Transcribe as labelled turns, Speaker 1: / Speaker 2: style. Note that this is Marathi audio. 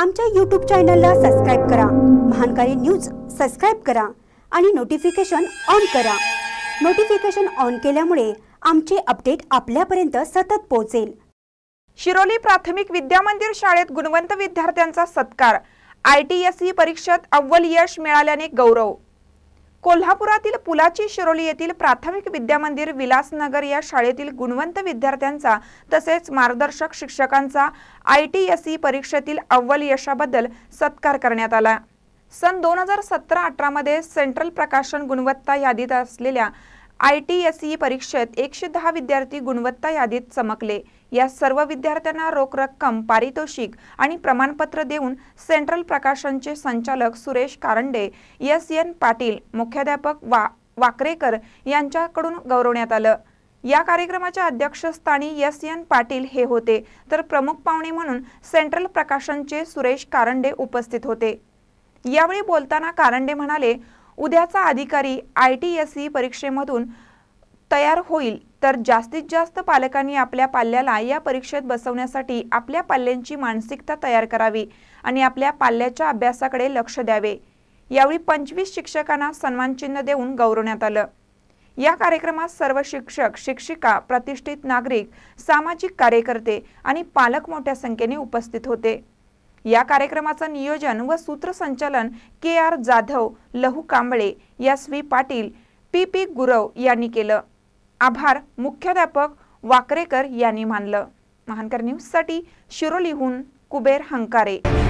Speaker 1: आमच्या यूट्यूब चॅनलला सबस्क्राईब करा महानकारी न्यूज सबस्क्राईब करा आणि नोटिफिकेशन ऑन करा नोटिफिकेशन ऑन केल्यामुळे आमचे अपडेट
Speaker 2: आपल्यापर्यंत सतत पोहोचेल शिरोली प्राथमिक विद्यामंदिर शाळेत गुणवंत विद्यार्थ्यांचा सत्कार आय टी e परीक्षेत अव्वल यश मिळाल्याने गौरव कोल्हापुरातील पुलाची शिरोली येथील प्राथमिक विद्यामंदिर विलासनगर या शाळेतील गुणवंत विद्यार्थ्यांचा तसेच मार्गदर्शक शिक्षकांचा आय टी एस ई परीक्षेतील अव्वल यशाबद्दल सत्कार करण्यात आला सन दोन हजार सतरा अठरामध्ये सेंट्रल प्रकाशन गुणवत्ता यादीत असलेल्या आय टी एस ई परीक्षेत एकशे दहा विद्यार्थी गुणवत्ता यादीत चमकले या सर्व विद्यार्थ्यांना रोख रक्कम पारितोषिक आणि प्रमाणपत्र देऊन सेंट्रल प्रकाशनचे संचालक सुरेश कारंडे एस एन पाटील मुख्याध्यापक वा वाकरेकर यांच्याकडून गौरवण्यात आलं या कार्यक्रमाच्या अध्यक्षस्थानी एस एन पाटील हे होते तर प्रमुख पाहुणे म्हणून सेंट्रल प्रकाशनचे सुरेश कारंडे उपस्थित होते यावेळी बोलताना कारंडे म्हणाले उद्याचा अधिकारी आय टी एस ई परीक्षेमधून तयार होईल तर जास्तीत जास्त पालकांनी आपल्या पाल्याला या परीक्षेत बसवण्यासाठी आपल्या पाल्यांची मानसिकता तयार करावी आणि आपल्या पाल्याच्या अभ्यासाकडे लक्ष द्यावे यावेळी पंचवीस शिक्षकांना सन्मानचिन्ह देऊन गौरवण्यात आलं या कार्यक्रमात सर्व शिक्षक शिक्षिका प्रतिष्ठित नागरिक सामाजिक कार्यकर्ते आणि पालक मोठ्या संख्येने उपस्थित होते या कार्यक्रमाचं नियोजन व सूत्रसंचालन के R Jadhav Lahu Kamble S V Patil P P Gurav यांनी केलं आभार मुख्याध्यापक वाकरेकर यांनी मानलं महानकर न्यूजसाठी शिरोलीहून कुबेर हंकारे